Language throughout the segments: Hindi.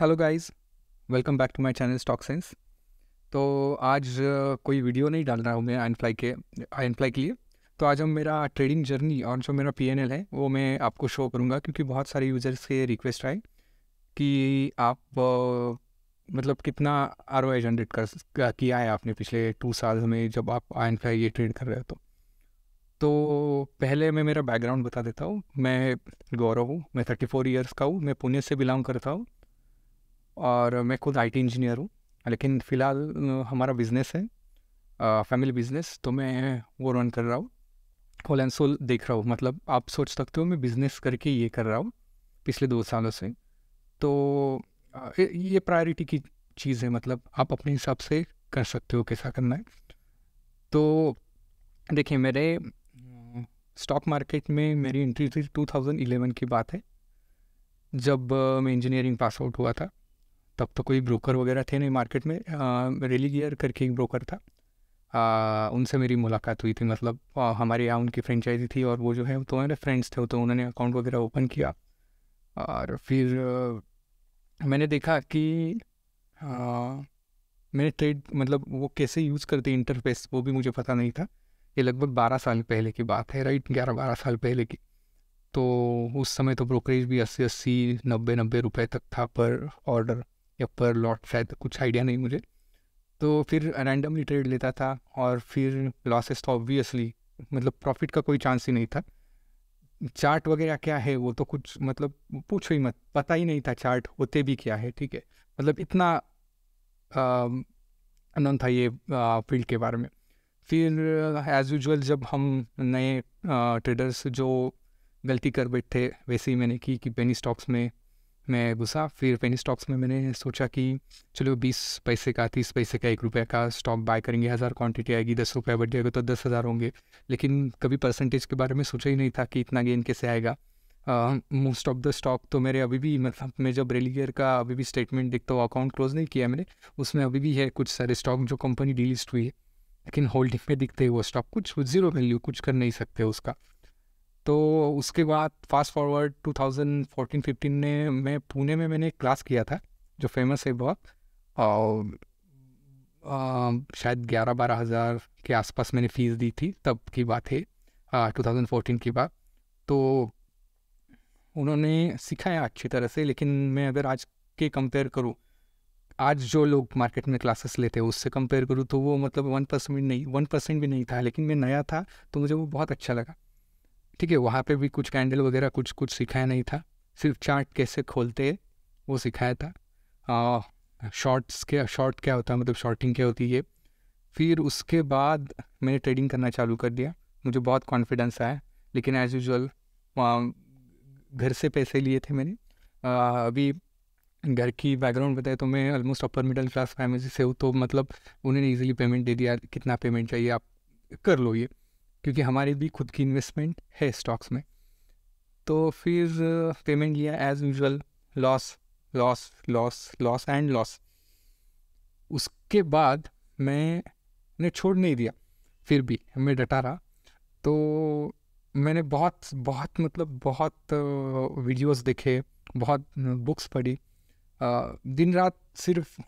hello guys welcome back to my channel stock science तो आज कोई वीडियो नहीं डाल रहा हूँ मैं आयन फ्लाई के आयन फ्लाई के लिए तो आज हम मेरा ट्रेडिंग जर्नी और जो मेरा पीएनएल है वो मैं आपको शो करूँगा क्योंकि बहुत सारे यूज़र्स के रिक्वेस्ट आए कि आप मतलब कितना आर ओ जनरेट कर किया है आपने पिछले टू साल में जब आप आयन फ्लाई ये ट्रेड कर रहे हो तो तो पहले मैं मेरा बैकग्राउंड बता देता हूँ मैं गौरव हूँ मैं थर्टी फोर ईयर्स का हूँ मैं पुणे से बिलोंग करता हूँ और मैं खुद आईटी इंजीनियर हूँ लेकिन फ़िलहाल हमारा बिज़नेस है फैमिली बिज़नेस तो मैं वो रन कर रहा हूँ होल एंड सोल देख रहा हूँ मतलब आप सोच सकते हो मैं बिज़नेस करके ये कर रहा हूँ पिछले दो सालों से तो ये प्रायोरिटी की चीज़ है मतलब आप अपने हिसाब से कर सकते हो कैसा करना है तो देखिए मेरे स्टॉक मार्केट में मेरी एंट्री थी 2011 की बात है जब मैं इंजीनियरिंग पास आउट हुआ था तब तो कोई ब्रोकर वगैरह थे नहीं मार्केट में रेली गियर करके एक ब्रोकर था आ, उनसे मेरी मुलाकात हुई थी मतलब आ, हमारे यहाँ उनकी फ्रेंचाइजी थी और वो जो है तो मेरे फ्रेंड्स थे तो उन्होंने अकाउंट वगैरह ओपन किया और फिर आ, मैंने देखा कि मैंने ट्रेड मतलब वो कैसे यूज़ करते इंटरफेस वो भी मुझे पता नहीं था ये लगभग बारह साल पहले की बात है राइट ग्यारह बारह साल पहले की तो उस समय तो ब्रोकरेज भी अस्सी अस्सी नब्बे नब्बे रुपए तक था पर ऑर्डर या पर लॉट शायद कुछ आइडिया नहीं मुझे तो फिर रैंडमली ट्रेड लेता था और फिर लॉसेस तो ऑब्वियसली मतलब प्रॉफिट का कोई चांस ही नहीं था चार्ट वगैरह क्या है वो तो कुछ मतलब पूछो ही मत पता ही नहीं था चार्ट होते भी क्या है ठीक है मतलब इतना अनन था ये फील्ड के बारे में फिर एज़ यूजल जब हम नए ट्रेडर्स जो गलती कर बैठे वैसे ही मैंने की कि पेनी स्टॉक्स में मैं घुसा फिर पेनी स्टॉक्स में मैंने सोचा कि चलो बीस पैसे का तीस पैसे का एक रुपये का स्टॉक बाय करेंगे हज़ार क्वांटिटी आएगी दस रुपये बढ़ जाएगा तो दस हज़ार होंगे लेकिन कभी परसेंटेज के बारे में सोचा ही नहीं था कि इतना गेन कैसे आएगा मोस्ट ऑफ द स्टॉक तो मेरे अभी भी मतलब मैं जब रेलीगेयर का अभी भी स्टेटमेंट देखता हूँ अकाउंट क्लोज नहीं किया मैंने उसमें अभी भी है कुछ सारे स्टॉक जो कंपनी डिलिस्ट हुई है लेकिन होल्डिंग में दिखते हैं वो स्टॉक कुछ जीरो वैल्यू कुछ कर नहीं सकते उसका तो उसके बाद फास्ट फॉरवर्ड 2014-15 ने मैं पुणे में मैंने क्लास किया था जो फेमस है बहुत और शायद ग्यारह बारह हज़ार के आसपास मैंने फ़ीस दी थी तब की बात है टू थाउजेंड फोर्टीन की बात तो उन्होंने सिखाया अच्छी तरह से लेकिन मैं अगर आज के कंपेयर करूँ आज जो लोग मार्केट में क्लासेस लेते हैं उससे कंपेयर करूँ तो वो मतलब वन परसेंट नहीं वन परसेंट भी नहीं था लेकिन मैं नया था तो मुझे वो बहुत अच्छा लगा ठीक है वहाँ पे भी कुछ कैंडल वगैरह कुछ कुछ सिखाया नहीं था सिर्फ चार्ट कैसे खोलते हैं वो सिखाया था शॉर्ट्स क्या शॉर्ट क्या होता है मतलब शॉर्टिंग क्या होती है फिर उसके बाद मैंने ट्रेडिंग करना चालू कर दिया मुझे बहुत कॉन्फिडेंस आया लेकिन एज़ यूजल घर से पैसे लिए थे मैंने आ, अभी घर की बैकग्राउंड बताए तो मैं almost upper middle class family से हूँ तो मतलब उन्होंने ईजिली पेमेंट दे दिया कितना पेमेंट चाहिए आप कर लो ये क्योंकि हमारी भी खुद की इन्वेस्टमेंट है स्टॉक्स में तो फिर पेमेंट uh, लिया as usual loss loss loss loss and loss उसके बाद मैं ने छोड़ नहीं दिया फिर भी मैं डटा रहा तो मैंने बहुत बहुत मतलब बहुत वीडियोस uh, देखे बहुत बुक्स uh, पढ़ी दिन रात सिर्फ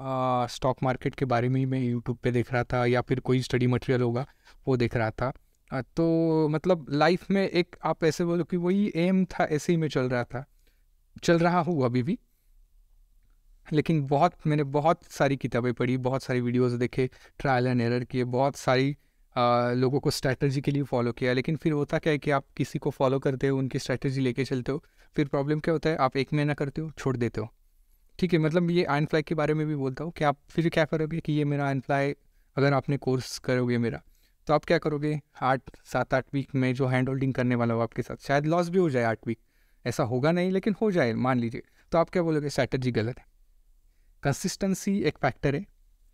स्टॉक मार्केट के बारे में ही मैं यूट्यूब पे देख रहा था या फिर कोई स्टडी मटेरियल होगा वो देख रहा था आ, तो मतलब लाइफ में एक आप ऐसे बोलो कि वही एम था ऐसे ही मैं चल रहा था चल रहा हूँ अभी भी लेकिन बहुत मैंने बहुत सारी किताबें पढ़ी बहुत सारी वीडियोस देखे ट्रायल एंड एरर किए बहुत सारी आ, लोगों को स्ट्रैटेजी के लिए फॉलो किया लेकिन फिर होता क्या है कि आप किसी को फॉलो करते हो उनकी स्ट्रैटेजी लेके चलते हो फिर प्रॉब्लम क्या होता है आप एक महीना करते हो छोड़ देते हो ठीक है मतलब ये आयन फ्लाई के बारे में भी बोलता हूँ कि आप फिर क्या करोगे कि ये मेरा आयन फ्लाई अगर आपने कोर्स करोगे मेरा तो आप क्या करोगे आठ सात आठ वीक में जो हैंड होल्डिंग करने वाला हो आपके साथ शायद लॉस भी हो जाए आठ वीक ऐसा होगा नहीं लेकिन हो जाए मान लीजिए तो आप क्या बोलोगे स्ट्रैटेजी गलत है कंसिस्टेंसी एक फैक्टर है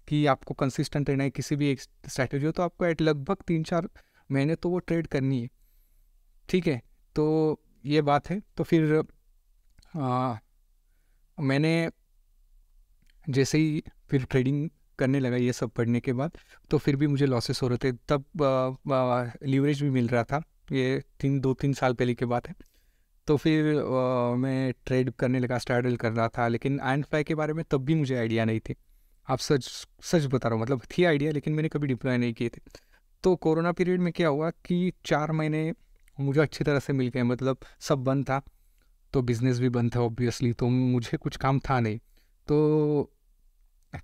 कि आपको कंसिस्टेंट रहना है किसी भी एक स्ट्रैटेजी हो तो आपको एट लगभग तीन चार महीने तो वो ट्रेड करनी है ठीक है तो ये बात है तो फिर आ, मैंने जैसे ही फिर ट्रेडिंग करने लगा ये सब पढ़ने के बाद तो फिर भी मुझे लॉसेस हो रहे थे तब लीवरेज भी मिल रहा था ये तीन दो तीन साल पहले की बात है तो फिर आ, मैं ट्रेड करने लगा स्टार्टल कर रहा था लेकिन एंड फ्लाई के बारे में तब भी मुझे आइडिया नहीं थी आप सच सच बता रहा हूँ मतलब थी आइडिया लेकिन मैंने कभी डिप्लॉय नहीं किए थे तो कोरोना पीरियड में क्या हुआ कि चार महीने मुझे अच्छी तरह से मिल गए मतलब सब बंद था तो बिज़नेस भी बंद था ऑब्वियसली तो मुझे कुछ काम था नहीं तो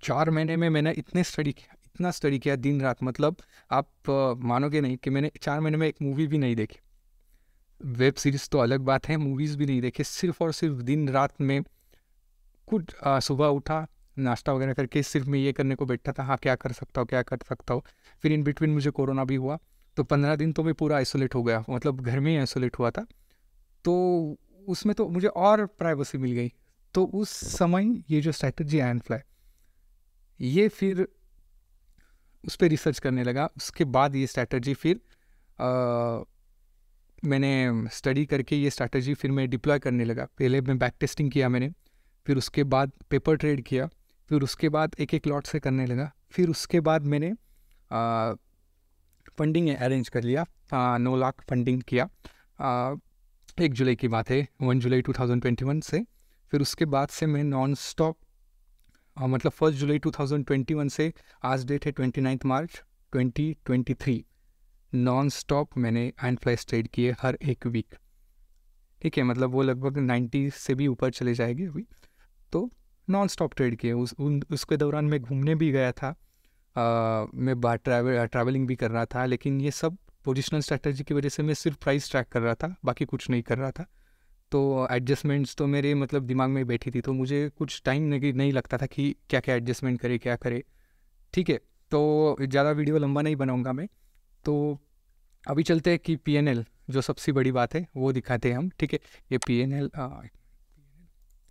चार महीने में मैंने इतने स्टडी किया इतना स्टडी किया दिन रात मतलब आप मानोगे नहीं कि मैंने चार महीने में एक मूवी भी नहीं देखी वेब सीरीज़ तो अलग बात है मूवीज़ भी नहीं देखे सिर्फ और सिर्फ दिन रात में कुछ सुबह उठा नाश्ता वगैरह करके सिर्फ मैं ये करने को बैठा था हाँ क्या कर सकता हूँ क्या कर सकता हूँ फिर इन बिटवीन मुझे कोरोना भी हुआ तो पंद्रह दिन तो मैं पूरा आइसोलेट हो गया मतलब घर में ही आइसोलेट हुआ था तो उसमें तो मुझे और प्राइवेसी मिल गई तो उस समय ये जो स्ट्रैटेजी एंड फ्लाई ये फिर उस पर रिसर्च करने लगा उसके बाद ये स्ट्रैटेजी फिर आ, मैंने स्टडी करके ये स्ट्रैटेजी फिर मैं डिप्लॉय करने लगा पहले मैं बैक टेस्टिंग किया मैंने फिर उसके बाद पेपर ट्रेड किया फिर उसके बाद एक एक लॉट से करने लगा फिर उसके बाद मैंने फंडिंग अरेंज कर लिया नौ लाख फंडिंग किया एक जुलाई की बात है one July two thousand twenty one से फिर उसके बाद से मैं नॉन स्टॉप मतलब first July two thousand twenty one से आज डेट है twenty ninth March twenty twenty three non stop मैंने एंड फ्लाइस ट्रेड किए हर एक वीक ठीक है मतलब वो लगभग नाइन्टी से भी ऊपर चले जाएंगे अभी तो नॉन स्टॉप ट्रेड किए उस उन उसके दौरान मैं घूमने भी गया था आ, मैं बाहर ट्रैवल ट्रैवलिंग भी कर रहा था लेकिन ये सब पोजिशनल स्ट्रैटेजी की वजह से मैं सिर्फ प्राइस ट्रैक कर रहा था बाकी कुछ नहीं कर रहा था तो एडजस्टमेंट्स तो मेरे मतलब दिमाग में बैठी थी तो मुझे कुछ टाइम नहीं लगता था कि क्या क्या एडजस्टमेंट करे क्या करे ठीक है तो ज़्यादा वीडियो लंबा नहीं बनाऊँगा मैं तो अभी चलते हैं कि पी जो सबसे बड़ी बात है वो दिखाते हैं हम ठीक है ये P N L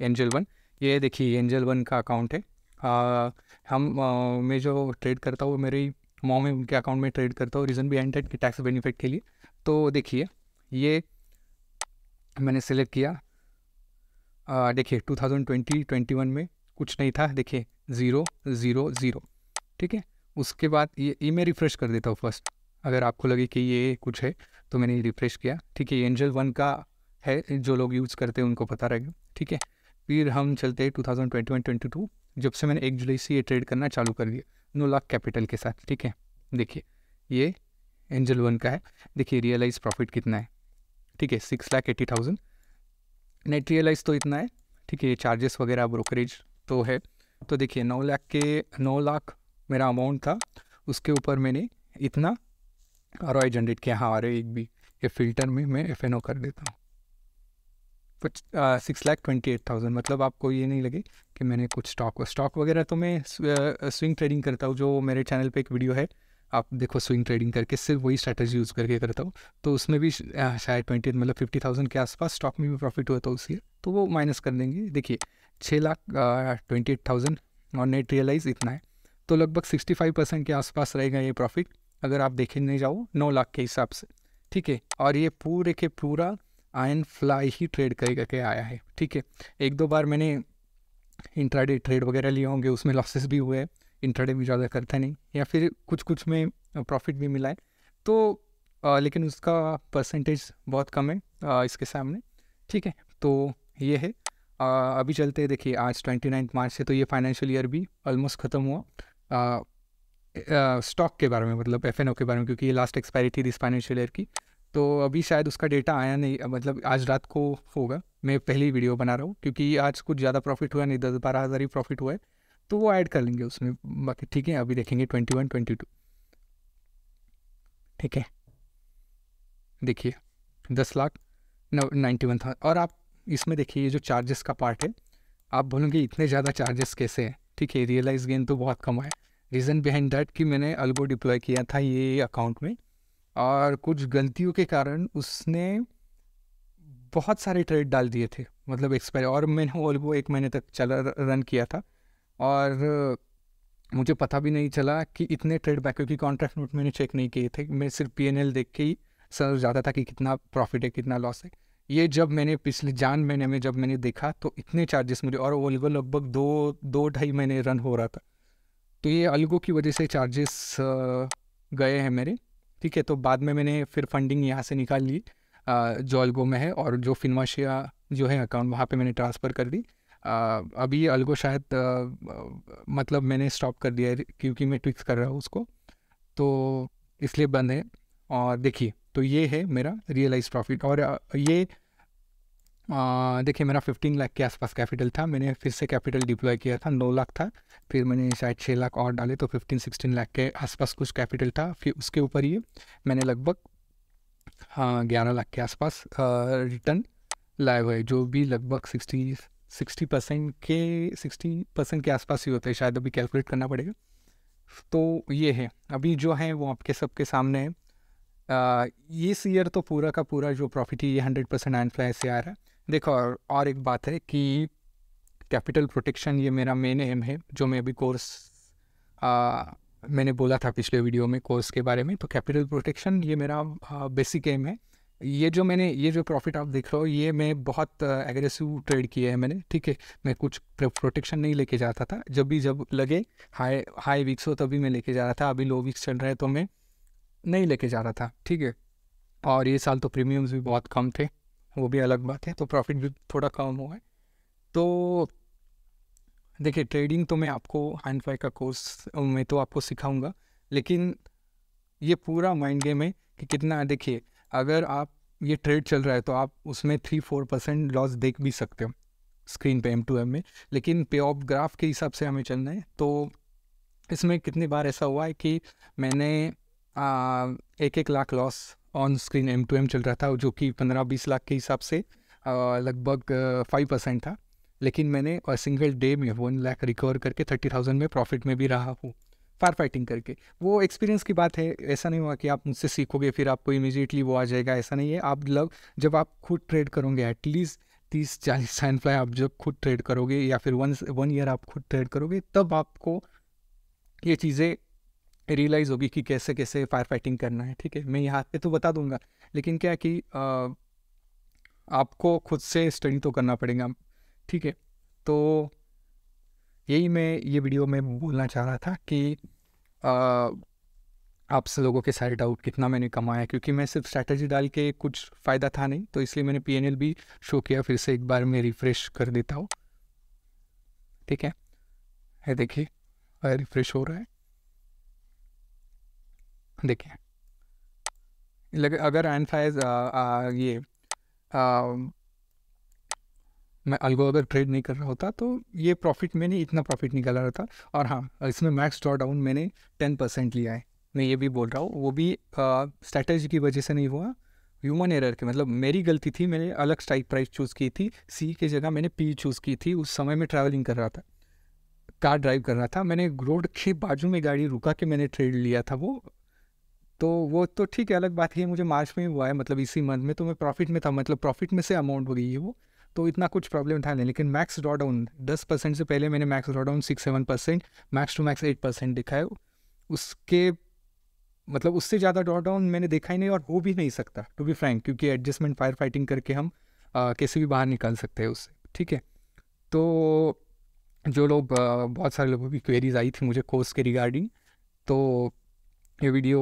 Angel one ये देखिए एंजल वन का अकाउंट है आ, हम आ, मैं जो ट्रेड करता हूँ मेरी मॉम में उनके अकाउंट में ट्रेड करता हूँ रीज़न भी एंड कि टैक्स बेनिफिट के लिए तो देखिए ये मैंने सेलेक्ट किया देखिए 2020 21 में कुछ नहीं था देखिए ज़ीरो ज़ीरो ज़ीरो ठीक है उसके बाद ये ई मैं रिफ़्रेश कर देता हूँ फर्स्ट अगर आपको लगे कि ये कुछ है तो मैंने रिफ़्रेश किया ठीक है एंजल वन का है जो लोग यूज़ करते हैं उनको पता रहेगा ठीक है फिर हम चलते हैं two thousand twenty one twenty two जब से मैंने एक जुलाई से ये ट्रेड करना चालू कर दिया लाख कैपिटल के साथ ठीक है देखिए ये एंजल वन का है देखिए रियलाइज प्रॉफिट कितना है ठीक है six lakh eighty thousand net realise तो इतना है ठीक है चार्जेस वगैरह ब्रोकरेज तो है तो देखिए नौ लाख के नौ लाख मेरा अमाउंट था उसके ऊपर मैंने इतना आर जनरेट किया हाँ आर एक भी ये फिल्टर में मैं एफ कर देता हूँ six lakh twenty eight thousand मतलब आपको ये नहीं लगे कि मैंने कुछ स्टॉक स्टॉक वगैरह तो मैं स्विंग ट्रेडिंग करता हूँ जो मेरे चैनल पे एक वीडियो है आप देखो स्विंग ट्रेडिंग करके सिर्फ वही स्ट्रैटेजी यूज़ करके करता हूँ तो उसमें भी शायद ट्वेंटी मतलब फिफ्टी थाउजेंड के आसपास स्टॉक में भी प्रॉफिट हुआ था उसके तो वो माइनस कर देंगे देखिए छः लाख ट्वेंटी एट थाउजेंड और नेट रियलाइज इतना है तो लगभग सिक्सटी फाइव परसेंट के आसपास रहेगा ये प्रॉफिट अगर आप देखे नहीं जाओ नौ लाख के हिसाब से ठीक है और ये पूरे के पूरा आयन फ्लाई ही ट्रेड करके आया है ठीक है एक दो बार मैंने इंट्राडे ट्रेड वगैरह लिए होंगे उसमें लॉसेस भी हुए इंट्राडे भी ज़्यादा करता नहीं या फिर कुछ कुछ में प्रॉफिट भी मिला है तो आ, लेकिन उसका परसेंटेज बहुत कम है आ, इसके सामने ठीक है तो ये है आ, अभी चलते हैं देखिए आज ट्वेंटी नाइन्थ मार्च से तो ये फाइनेंशियल ईयर भी ऑलमोस्ट ख़त्म हुआ स्टॉक के बारे में मतलब एफ के बारे में क्योंकि ये लास्ट एक्सपायरी थी इस फाइनेंशियल ईयर की तो अभी शायद उसका डेटा आया नहीं मतलब आज रात को होगा मैं पहली वीडियो बना रहा हूँ क्योंकि आज कुछ ज़्यादा प्रॉफिट हुआ नहीं दस बारह हज़ार ही प्रॉफिट हुआ है तो वो ऐड कर लेंगे उसमें बाकी ठीक है अभी देखेंगे ट्वेंटी वन ट्वेंटी टू ठीक है देखिए दस लाख नाइन्टी वन था और आप इसमें देखिए ये जो चार्जेस का पार्ट है आप बोलोगे इतने ज़्यादा चार्जेस कैसे हैं ठीक है रियलाइज गेन तो बहुत कम है रीज़न बिहाइंड दैट कि मैंने अलगो डिप्लॉय किया था ये अकाउंट में और कुछ गलतियों के कारण उसने बहुत सारे ट्रेड डाल दिए थे मतलब एक्सपायर और मैंने वो वो एक महीने तक चला रन किया था और मुझे पता भी नहीं चला कि इतने ट्रेड बैक क्योंकि कॉन्ट्रैक्ट नोट मैंने चेक नहीं किए थे मैं सिर्फ पी देख के ही समझ जाता था कि कितना प्रॉफिट है कितना लॉस है ये जब मैंने पिछले जान महीने में जब मैंने देखा तो इतने चार्जेस मुझे और वो लगभग दो दो ढाई महीने रन हो रहा था तो ये अलगो की वजह से चार्जेस गए हैं मेरे ठीक है तो बाद में मैंने फिर फंडिंग यहाँ से निकाल ली जॉलगो में है और जो फिनमाशिया जो है अकाउंट वहाँ पे मैंने ट्रांसफ़र कर दी आ, अभी अलगो शायद आ, मतलब मैंने स्टॉप कर दिया है क्योंकि मैं ट्विक्स कर रहा हूँ उसको तो इसलिए बंद है और देखिए तो ये है मेरा रियलाइज प्रॉफिट और ये देखिए मेरा फिफ्टीन लाख के आसपास कैपिटल था मैंने फिर से कैपिटल डिप्लॉय किया था नौ लाख था फिर मैंने शायद छः लाख और डाले तो फिफ्टीन सिक्सटीन लाख के आसपास कुछ कैपिटल था फिर उसके ऊपर ही मैंने लगभग हाँ ग्यारह लाख के आसपास रिटर्न लाए हुए जो भी लगभग सिक्सटी सिक्सटी परसेंट के सिक्सटी परसेंट के आसपास ही होते हैं शायद अभी कैलकुलेट करना पड़ेगा तो ये है अभी जो है वो आपके सबके सामने है इस ईयर तो पूरा का पूरा जो प्रॉफिट ही ये हंड्रेड परसेंट एंड फ्लाई से आ रहा है देखो और, एक बात है कि कैपिटल प्रोटेक्शन ये मेरा मेन एम है जो मैं अभी कोर्स मैंने बोला था पिछले वीडियो में कोर्स के बारे में तो कैपिटल प्रोटेक्शन ये मेरा बेसिक एम है ये जो मैंने ये जो प्रॉफिट आप देख रहे हो ये मैं बहुत एग्रेसिव ट्रेड किए हैं मैंने ठीक है मैं कुछ प्रोटेक्शन नहीं लेके जाता था जब भी जब लगे हाई हाई वीक्स हो तभी मैं लेके जा रहा था अभी लो वीक्स चल रहे हैं तो मैं नहीं लेके जा रहा था ठीक है और ये साल तो प्रीमियम्स भी बहुत कम थे वो भी अलग बात है तो प्रॉफिट भी थोड़ा कम हुआ है तो देखिए ट्रेडिंग तो मैं आपको हैंड फाई का कोर्स मैं तो आपको सिखाऊंगा लेकिन ये पूरा माइंड गेम है कि कितना देखिए अगर आप ये ट्रेड चल रहा है तो आप उसमें थ्री फोर परसेंट लॉस देख भी सकते हो स्क्रीन पे एम टू एम में लेकिन पे ऑफ ग्राफ के हिसाब से हमें चलना है तो इसमें कितनी बार ऐसा हुआ है कि मैंने आ, एक एक lakh loss on screen M to M चल रहा था जो कि पंद्रह बीस लाख के हिसाब से लगभग फाइव परसेंट था लेकिन मैंने सिंगल डे में वन लाख रिकवर करके थर्टी थाउजेंड में प्रॉफिट में भी रहा हूँ फायर फाइटिंग करके वो एक्सपीरियंस की बात है ऐसा नहीं हुआ कि आप मुझसे सीखोगे फिर आपको इमीजिएटली वो आ जाएगा ऐसा नहीं है आप लव जब आप खुद ट्रेड करोगे एटलीस्ट तीस चालीस साइन फ्लाई आप जब खुद ट्रेड करोगे या फिर वन वन ईयर आप खुद ट्रेड करोगे तब आपको ये चीज़ें रियलाइज़ होगी कि कैसे कैसे फायर फाइटिंग करना है ठीक है मैं यहाँ पे तो बता दूंगा लेकिन क्या कि आ, आपको खुद से स्टडी तो करना पड़ेगा ठीक है तो यही मैं ये वीडियो में बोलना चाह रहा था कि आपसे लोगों के सारे डाउट कितना मैंने कमाया क्योंकि मैं सिर्फ स्ट्रैटेजी डाल के कुछ फ़ायदा था नहीं तो इसलिए मैंने पी भी शो किया फिर से एक बार मैं रिफ़्रेश कर देता हूँ ठीक है देखिए रिफ़्रेश हो रहा है देखें लेकिन अगर एन फाइज ये आ, मैं अलगो अगर ट्रेड नहीं कर रहा होता तो ये प्रॉफिट मैंने इतना प्रॉफिट रहा था और हाँ इसमें मैक्स ड्रॉ डाउन मैंने टेन परसेंट लिया है मैं ये भी बोल रहा हूँ वो भी स्ट्रैटेजी की वजह से नहीं हुआ ह्यूमन एरर के मतलब मेरी गलती थी मैंने अलग स्टाइक प्राइस चूज़ की थी सी की जगह मैंने पी चूज़ की थी उस समय में ट्रैवलिंग कर रहा था कार ड्राइव कर रहा था मैंने रोड के बाजू में गाड़ी रुका के मैंने ट्रेड लिया था वो तो वो तो ठीक है अलग बात है मुझे मार्च में ही हुआ है मतलब इसी मंथ में तो मैं प्रॉफिट में था मतलब प्रॉफिट में से अमाउंट हो गई है वो तो इतना कुछ प्रॉब्लम था नहीं लेकिन मैक्स ड्रॉ डाउन दस परसेंट से पहले मैंने max draw down six seven percent max to max eight percent देखा है उसके मतलब उससे ज़्यादा ड्रॉ डाउन मैंने देखा ही नहीं और हो भी नहीं सकता टू बी फ्रैंक क्योंकि एडजस्टमेंट फायर फाइटिंग करके हम आ, कैसे भी बाहर निकाल सकते हैं उससे ठीक है तो जो लोग बहुत सारे लोगों की क्वेरीज आई थी मुझे कोर्स के रिगार्डिंग तो ये वीडियो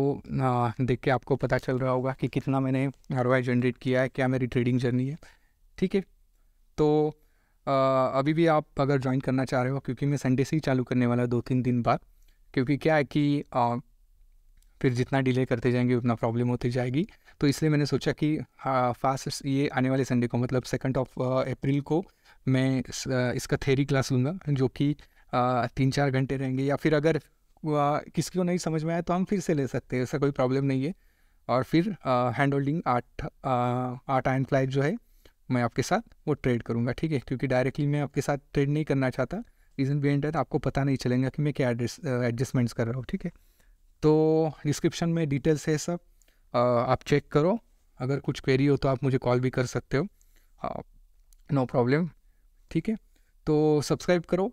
देख के आपको पता चल रहा होगा कि कितना मैंने आर जनरेट किया है क्या मेरी ट्रेडिंग जर्नी है ठीक है तो अभी भी आप अगर ज्वाइन करना चाह रहे हो क्योंकि मैं संडे से ही चालू करने वाला दो तीन दिन बाद क्योंकि क्या है कि फिर जितना डिले करते जाएंगे उतना प्रॉब्लम होती जाएगी तो इसलिए मैंने सोचा कि फास्ट ये आने वाले संडे को मतलब सेकेंड ऑफ अप्रैल को मैं इसका थेरी क्लास लूँगा जो कि तीन चार घंटे रहेंगे या फिर अगर किसी को नहीं समझ में आया तो हम फिर से ले सकते हैं ऐसा कोई प्रॉब्लम नहीं है और फिर हैंड होल्डिंग आठ आठ आयन फ्लाइट जो है मैं आपके साथ वो ट्रेड करूँगा ठीक है क्योंकि डायरेक्टली मैं आपके साथ ट्रेड नहीं करना चाहता रीज़न बिहेंड एंड आपको पता नहीं चलेगा कि मैं क्या एडजस्टमेंट्स कर रहा हूँ ठीक है तो डिस्क्रिप्शन में डिटेल्स है सब आप चेक करो अगर कुछ क्वेरी हो तो आप मुझे कॉल भी कर सकते हो नो प्रॉब्लम ठीक है तो सब्सक्राइब करो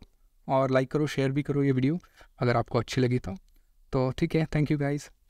और लाइक करो शेयर भी करो ये वीडियो अगर आपको अच्छी लगी तो, तो ठीक है थैंक यू गाइज़